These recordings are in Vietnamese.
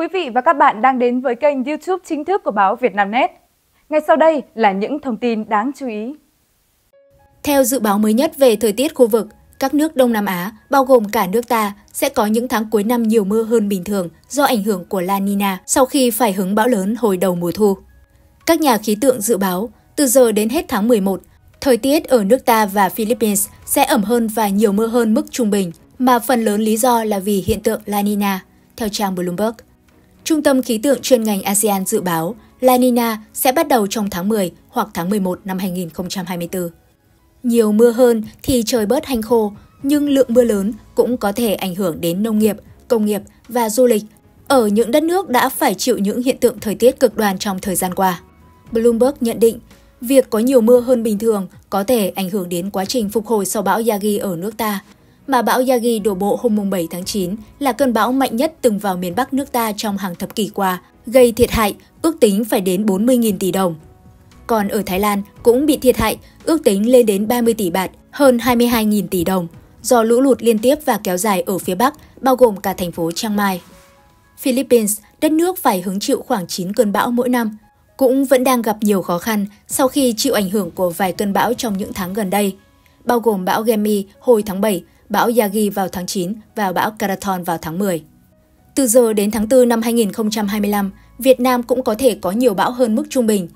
Quý vị và các bạn đang đến với kênh YouTube chính thức của báo Vietnamnet. Ngay sau đây là những thông tin đáng chú ý. Theo dự báo mới nhất về thời tiết khu vực, các nước Đông Nam Á, bao gồm cả nước ta, sẽ có những tháng cuối năm nhiều mưa hơn bình thường do ảnh hưởng của La Nina sau khi phải hứng bão lớn hồi đầu mùa thu. Các nhà khí tượng dự báo, từ giờ đến hết tháng 11, thời tiết ở nước ta và Philippines sẽ ẩm hơn và nhiều mưa hơn mức trung bình, mà phần lớn lý do là vì hiện tượng La Nina, theo trang Bloomberg. Trung tâm khí tượng chuyên ngành ASEAN dự báo La Nina sẽ bắt đầu trong tháng 10 hoặc tháng 11 năm 2024. Nhiều mưa hơn thì trời bớt hanh khô, nhưng lượng mưa lớn cũng có thể ảnh hưởng đến nông nghiệp, công nghiệp và du lịch ở những đất nước đã phải chịu những hiện tượng thời tiết cực đoan trong thời gian qua. Bloomberg nhận định, việc có nhiều mưa hơn bình thường có thể ảnh hưởng đến quá trình phục hồi sau bão Yagi ở nước ta, mà bão Yagi đổ bộ hôm 7 tháng 9 là cơn bão mạnh nhất từng vào miền Bắc nước ta trong hàng thập kỷ qua, gây thiệt hại ước tính phải đến 40.000 tỷ đồng. Còn ở Thái Lan cũng bị thiệt hại ước tính lên đến 30 tỷ bạt, hơn 22.000 tỷ đồng, do lũ lụt liên tiếp và kéo dài ở phía Bắc, bao gồm cả thành phố Chiang Mai. Philippines, đất nước phải hứng chịu khoảng 9 cơn bão mỗi năm, cũng vẫn đang gặp nhiều khó khăn sau khi chịu ảnh hưởng của vài cơn bão trong những tháng gần đây, bao gồm bão Gemi hồi tháng 7 bão Yagi vào tháng 9 và bão Karaton vào tháng 10. Từ giờ đến tháng 4 năm 2025, Việt Nam cũng có thể có nhiều bão hơn mức trung bình.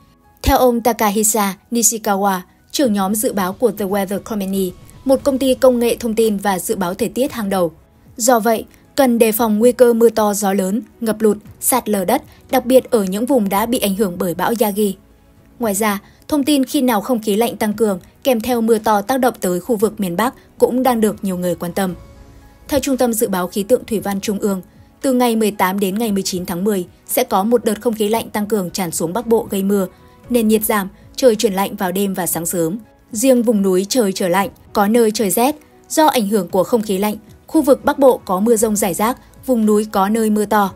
Theo ông Takahisa Nishikawa, trưởng nhóm dự báo của The Weather Company, một công ty công nghệ thông tin và dự báo thời tiết hàng đầu. Do vậy, cần đề phòng nguy cơ mưa to gió lớn, ngập lụt, sạt lở đất, đặc biệt ở những vùng đã bị ảnh hưởng bởi bão Yagi. Ngoài ra, Thông tin khi nào không khí lạnh tăng cường kèm theo mưa to tác động tới khu vực miền Bắc cũng đang được nhiều người quan tâm. Theo Trung tâm Dự báo Khí tượng Thủy văn Trung ương, từ ngày 18 đến ngày 19 tháng 10 sẽ có một đợt không khí lạnh tăng cường tràn xuống Bắc Bộ gây mưa, nền nhiệt giảm, trời chuyển lạnh vào đêm và sáng sớm. Riêng vùng núi trời trở lạnh, có nơi trời rét. Do ảnh hưởng của không khí lạnh, khu vực Bắc Bộ có mưa rông rải rác, vùng núi có nơi mưa to.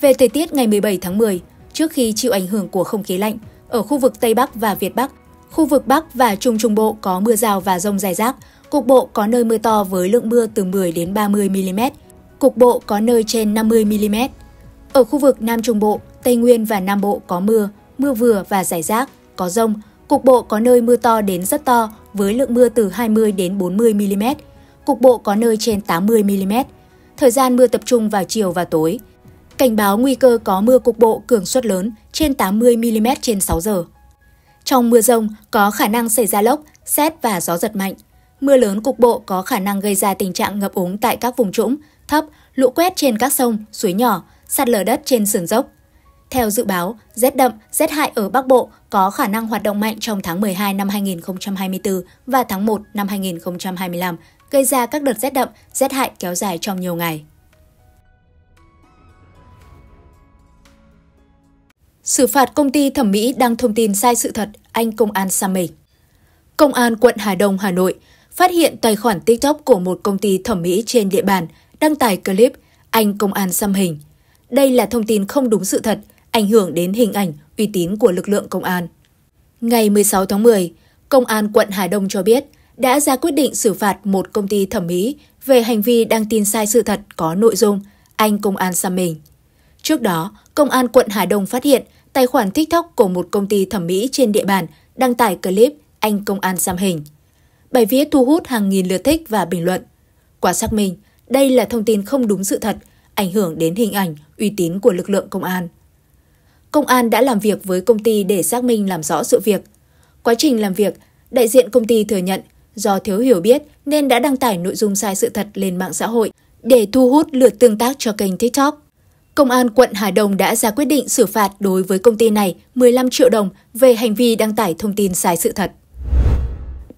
Về thời tiết ngày 17 tháng 10, trước khi chịu ảnh hưởng của không khí lạnh, ở khu vực Tây Bắc và Việt Bắc, khu vực Bắc và Trung Trung Bộ có mưa rào và rông rải rác, cục bộ có nơi mưa to với lượng mưa từ 10 đến 30 mm, cục bộ có nơi trên 50 mm. Ở khu vực Nam Trung Bộ, Tây Nguyên và Nam Bộ có mưa, mưa vừa và rải rác, có rông, cục bộ có nơi mưa to đến rất to với lượng mưa từ 20 đến 40 mm, cục bộ có nơi trên 80 mm. Thời gian mưa tập trung vào chiều và tối, cảnh báo nguy cơ có mưa cục bộ cường suất lớn trên 80mm trên 6 giờ. Trong mưa rông có khả năng xảy ra lốc, xét và gió giật mạnh. Mưa lớn cục bộ có khả năng gây ra tình trạng ngập úng tại các vùng trũng, thấp, lũ quét trên các sông, suối nhỏ, sạt lở đất trên sườn dốc. Theo dự báo, rét đậm, rét hại ở Bắc Bộ có khả năng hoạt động mạnh trong tháng 12 năm 2024 và tháng 1 năm 2025, gây ra các đợt rét đậm, rét hại kéo dài trong nhiều ngày. Xử phạt công ty thẩm mỹ đăng thông tin sai sự thật, anh công an xăm mình. Công an quận Hà Đông, Hà Nội phát hiện tài khoản TikTok của một công ty thẩm mỹ trên địa bàn đăng tải clip anh công an xăm hình. Đây là thông tin không đúng sự thật, ảnh hưởng đến hình ảnh, uy tín của lực lượng công an. Ngày 16 tháng 10, Công an quận Hà Đông cho biết đã ra quyết định xử phạt một công ty thẩm mỹ về hành vi đăng tin sai sự thật có nội dung anh công an xăm mình. Trước đó, Công an quận Hà Đông phát hiện tài khoản TikTok của một công ty thẩm mỹ trên địa bàn đăng tải clip anh công an giam hình. Bài viết thu hút hàng nghìn lượt thích và bình luận. Quả xác minh, đây là thông tin không đúng sự thật, ảnh hưởng đến hình ảnh, uy tín của lực lượng công an. Công an đã làm việc với công ty để xác minh làm rõ sự việc. Quá trình làm việc, đại diện công ty thừa nhận do thiếu hiểu biết nên đã đăng tải nội dung sai sự thật lên mạng xã hội để thu hút lượt tương tác cho kênh TikTok. Công an quận Hà Đông đã ra quyết định xử phạt đối với công ty này 15 triệu đồng về hành vi đăng tải thông tin sai sự thật.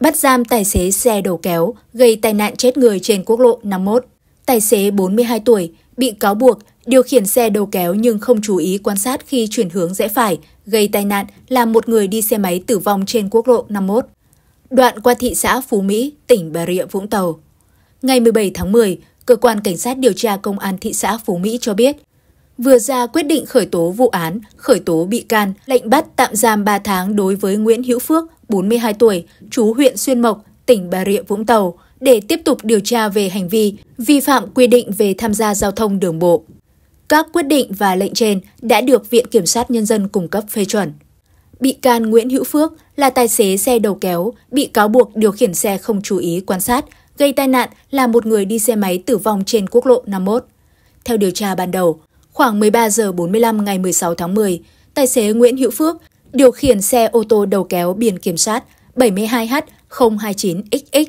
Bắt giam tài xế xe đầu kéo gây tai nạn chết người trên quốc lộ 51. Tài xế 42 tuổi bị cáo buộc điều khiển xe đầu kéo nhưng không chú ý quan sát khi chuyển hướng rẽ phải, gây tai nạn làm một người đi xe máy tử vong trên quốc lộ 51. Đoạn qua thị xã Phú Mỹ, tỉnh Bà Rịa Vũng Tàu. Ngày 17 tháng 10, cơ quan cảnh sát điều tra công an thị xã Phú Mỹ cho biết vừa ra quyết định khởi tố vụ án, khởi tố bị can, lệnh bắt tạm giam 3 tháng đối với Nguyễn Hữu Phước, 42 tuổi, chú huyện Xuyên Mộc, tỉnh Bà Rịa Vũng Tàu để tiếp tục điều tra về hành vi vi phạm quy định về tham gia giao thông đường bộ. Các quyết định và lệnh trên đã được Viện Kiểm sát Nhân dân cung cấp phê chuẩn. Bị can Nguyễn Hữu Phước là tài xế xe đầu kéo, bị cáo buộc điều khiển xe không chú ý quan sát, gây tai nạn là một người đi xe máy tử vong trên quốc lộ 51. Theo điều tra ban đầu, Khoảng 13 giờ 45 ngày 16 tháng 10, tài xế Nguyễn Hữu Phước điều khiển xe ô tô đầu kéo biển kiểm soát 72H029XX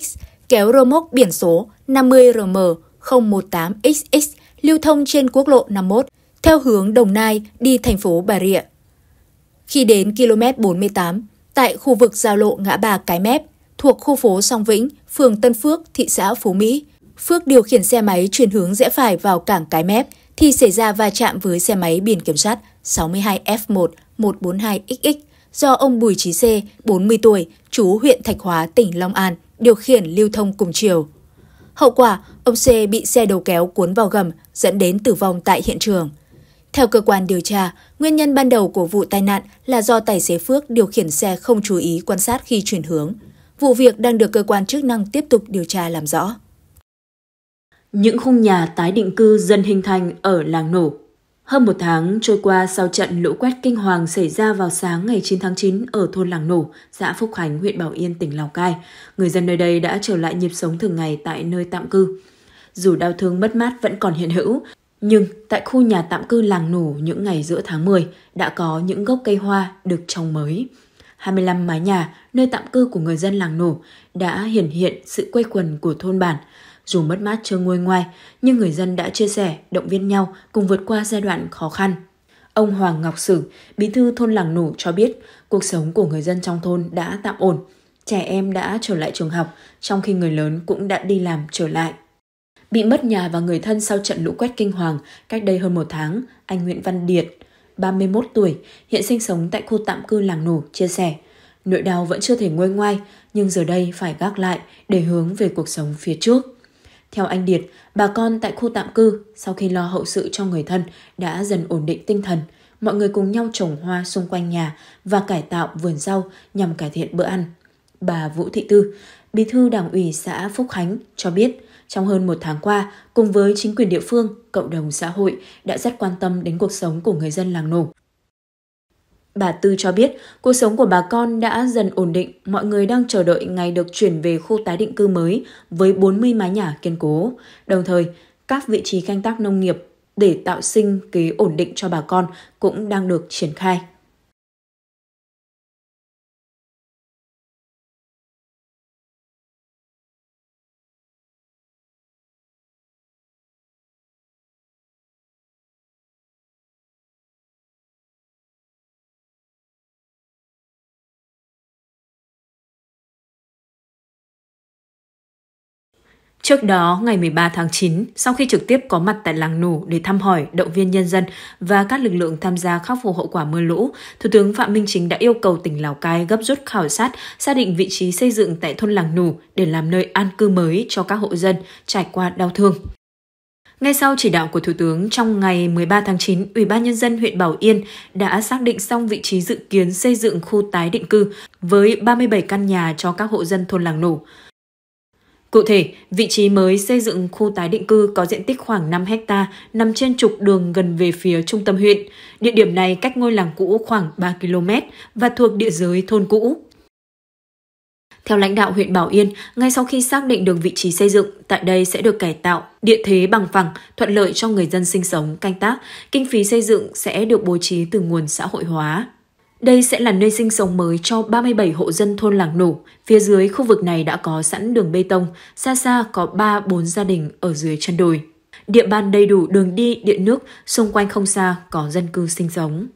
kéo rơ mốc biển số 50RM018XX lưu thông trên quốc lộ 51 theo hướng Đồng Nai đi thành phố Bà Rịa. Khi đến km 48, tại khu vực giao lộ ngã ba Cái Mép, thuộc khu phố Song Vĩnh, phường Tân Phước, thị xã Phú Mỹ, Phước điều khiển xe máy chuyển hướng rẽ phải vào cảng Cái Mép thì xảy ra va chạm với xe máy biển kiểm soát 62F1-142XX do ông Bùi Trí Xê, 40 tuổi, chú huyện Thạch Hóa, tỉnh Long An, điều khiển lưu thông cùng chiều. Hậu quả, ông C bị xe đầu kéo cuốn vào gầm, dẫn đến tử vong tại hiện trường. Theo cơ quan điều tra, nguyên nhân ban đầu của vụ tai nạn là do tài xế Phước điều khiển xe không chú ý quan sát khi chuyển hướng. Vụ việc đang được cơ quan chức năng tiếp tục điều tra làm rõ những khung nhà tái định cư dần hình thành ở làng nổ. Hơn một tháng trôi qua sau trận lũ quét kinh hoàng xảy ra vào sáng ngày 9 tháng 9 ở thôn Làng Nổ, xã Phúc Khánh, huyện Bảo Yên, tỉnh Lào Cai, người dân nơi đây đã trở lại nhịp sống thường ngày tại nơi tạm cư. Dù đau thương mất mát vẫn còn hiện hữu, nhưng tại khu nhà tạm cư Làng Nổ những ngày giữa tháng 10 đã có những gốc cây hoa được trồng mới. 25 mái nhà, nơi tạm cư của người dân Làng Nổ đã hiển hiện sự quay quần của thôn bản, dù mất mát chưa nguôi ngoai, nhưng người dân đã chia sẻ, động viên nhau cùng vượt qua giai đoạn khó khăn. Ông Hoàng Ngọc Sử, bí thư thôn Làng Nủ cho biết cuộc sống của người dân trong thôn đã tạm ổn. Trẻ em đã trở lại trường học, trong khi người lớn cũng đã đi làm trở lại. Bị mất nhà và người thân sau trận lũ quét kinh hoàng cách đây hơn một tháng, anh Nguyễn Văn Điệt, 31 tuổi, hiện sinh sống tại khu tạm cư Làng Nủ, chia sẻ Nỗi đau vẫn chưa thể nguôi ngoai, nhưng giờ đây phải gác lại để hướng về cuộc sống phía trước. Theo anh Điệt, bà con tại khu tạm cư sau khi lo hậu sự cho người thân đã dần ổn định tinh thần. Mọi người cùng nhau trồng hoa xung quanh nhà và cải tạo vườn rau nhằm cải thiện bữa ăn. Bà Vũ Thị Tư, bí thư đảng ủy xã Phúc Khánh cho biết, trong hơn một tháng qua, cùng với chính quyền địa phương, cộng đồng xã hội đã rất quan tâm đến cuộc sống của người dân làng nổ. Bà Tư cho biết, cuộc sống của bà con đã dần ổn định, mọi người đang chờ đợi ngày được chuyển về khu tái định cư mới với 40 mái nhà kiên cố. Đồng thời, các vị trí canh tác nông nghiệp để tạo sinh kế ổn định cho bà con cũng đang được triển khai. Trước đó, ngày 13 tháng 9, sau khi trực tiếp có mặt tại làng Nủ để thăm hỏi, động viên nhân dân và các lực lượng tham gia khắc phục hậu quả mưa lũ, Thủ tướng Phạm Minh Chính đã yêu cầu tỉnh Lào Cai gấp rút khảo sát, xác định vị trí xây dựng tại thôn làng Nủ để làm nơi an cư mới cho các hộ dân trải qua đau thương. Ngay sau chỉ đạo của Thủ tướng, trong ngày 13 tháng 9, Ủy ban Nhân dân huyện Bảo Yên đã xác định xong vị trí dự kiến xây dựng khu tái định cư với 37 căn nhà cho các hộ dân thôn làng nổ. Cụ thể, vị trí mới xây dựng khu tái định cư có diện tích khoảng 5 hecta nằm trên trục đường gần về phía trung tâm huyện. Địa điểm này cách ngôi làng cũ khoảng 3 km và thuộc địa giới thôn cũ. Theo lãnh đạo huyện Bảo Yên, ngay sau khi xác định được vị trí xây dựng, tại đây sẽ được cải tạo, địa thế bằng phẳng, thuận lợi cho người dân sinh sống, canh tác. Kinh phí xây dựng sẽ được bố trí từ nguồn xã hội hóa, đây sẽ là nơi sinh sống mới cho 37 hộ dân thôn Làng Nổ. Phía dưới khu vực này đã có sẵn đường bê tông, xa xa có 3-4 gia đình ở dưới chân đồi. Địa bàn đầy đủ đường đi, điện nước, xung quanh không xa có dân cư sinh sống.